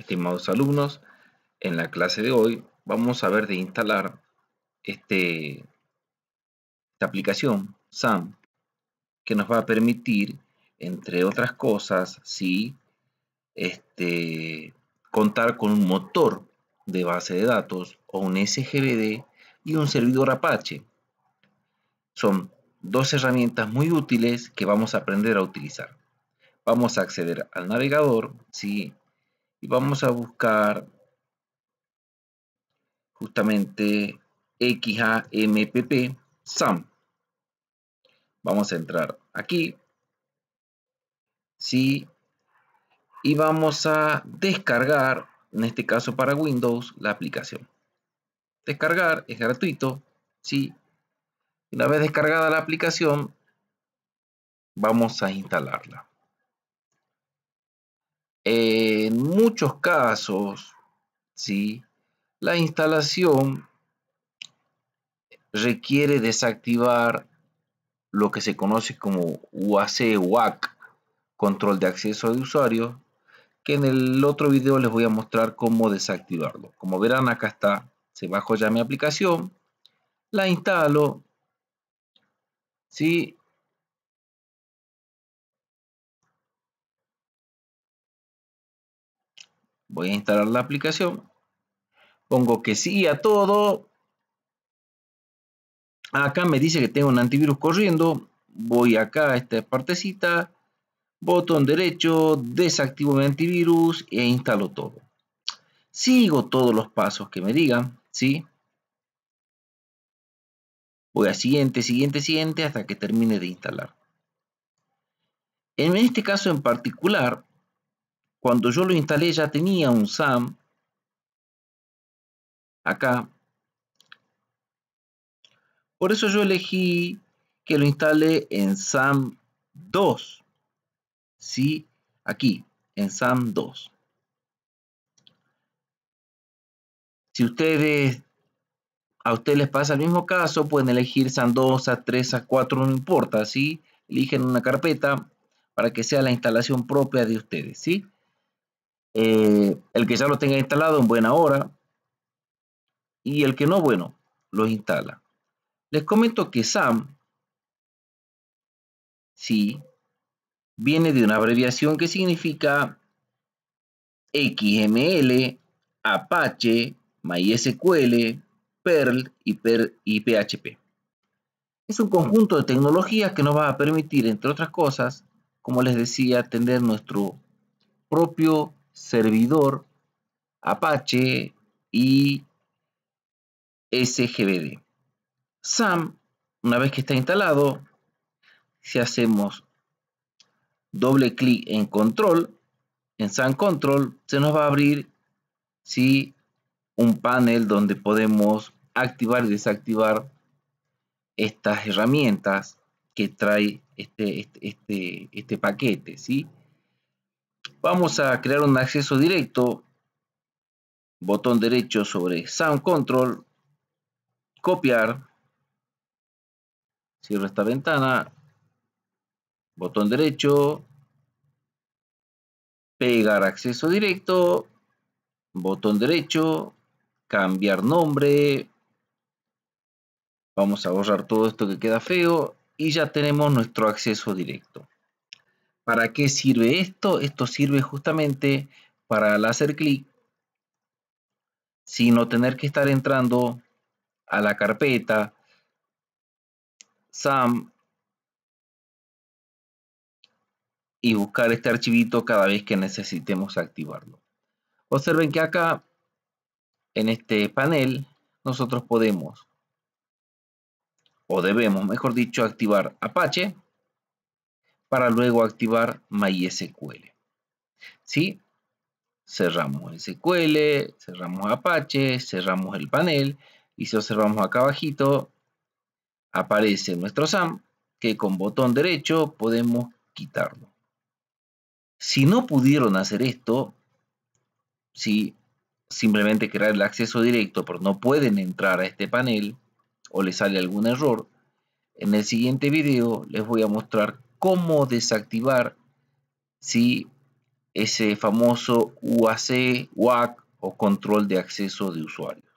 Estimados alumnos, en la clase de hoy vamos a ver de instalar este, esta aplicación SAM que nos va a permitir, entre otras cosas, sí, este, contar con un motor de base de datos o un SGBD y un servidor Apache. Son dos herramientas muy útiles que vamos a aprender a utilizar. Vamos a acceder al navegador, ¿sí? y vamos a buscar justamente XAMPP SAM. Vamos a entrar aquí. Sí. Y vamos a descargar, en este caso para Windows, la aplicación. Descargar es gratuito. Sí. Una vez descargada la aplicación, vamos a instalarla. Eh, en muchos casos, ¿sí? la instalación requiere desactivar lo que se conoce como UAC, control de acceso de usuario, que en el otro video les voy a mostrar cómo desactivarlo. Como verán, acá está, se bajó ya mi aplicación, la instalo, ¿sí? Voy a instalar la aplicación. Pongo que sí a todo. Acá me dice que tengo un antivirus corriendo. Voy acá a esta partecita. Botón derecho, desactivo mi antivirus e instalo todo. Sigo todos los pasos que me digan, ¿sí? Voy a siguiente, siguiente, siguiente hasta que termine de instalar. En este caso en particular, cuando yo lo instalé ya tenía un SAM acá. Por eso yo elegí que lo instale en SAM 2. ¿Sí? Aquí, en SAM 2. Si ustedes, a ustedes les pasa el mismo caso, pueden elegir SAM 2, SAM 3, SAM 4, no importa, ¿sí? Eligen una carpeta para que sea la instalación propia de ustedes, ¿sí? Eh, el que ya lo tenga instalado en buena hora y el que no, bueno, los instala. Les comento que SAM, sí, viene de una abreviación que significa XML, Apache, MySQL, Perl y, y PHP. Es un conjunto de tecnologías que nos va a permitir, entre otras cosas, como les decía, tener nuestro propio servidor Apache y SGBD. SAM, una vez que está instalado, si hacemos doble clic en control, en SAM control, se nos va a abrir si un panel donde podemos activar y desactivar estas herramientas que trae este, este, este, este paquete. ¿sí? Vamos a crear un acceso directo. Botón derecho sobre Sound Control. Copiar. Cierro esta ventana. Botón derecho. Pegar acceso directo. Botón derecho. Cambiar nombre. Vamos a borrar todo esto que queda feo. Y ya tenemos nuestro acceso directo. ¿Para qué sirve esto? Esto sirve justamente para hacer clic, sino tener que estar entrando a la carpeta SAM y buscar este archivito cada vez que necesitemos activarlo. Observen que acá, en este panel, nosotros podemos, o debemos, mejor dicho, activar Apache, para luego activar MySQL. ¿Sí? Cerramos SQL, cerramos Apache, cerramos el panel y si observamos acá abajito aparece nuestro SAM que con botón derecho podemos quitarlo. Si no pudieron hacer esto, si simplemente crear el acceso directo pero no pueden entrar a este panel o les sale algún error, en el siguiente video les voy a mostrar cómo desactivar si ese famoso UAC, UAC o control de acceso de usuario.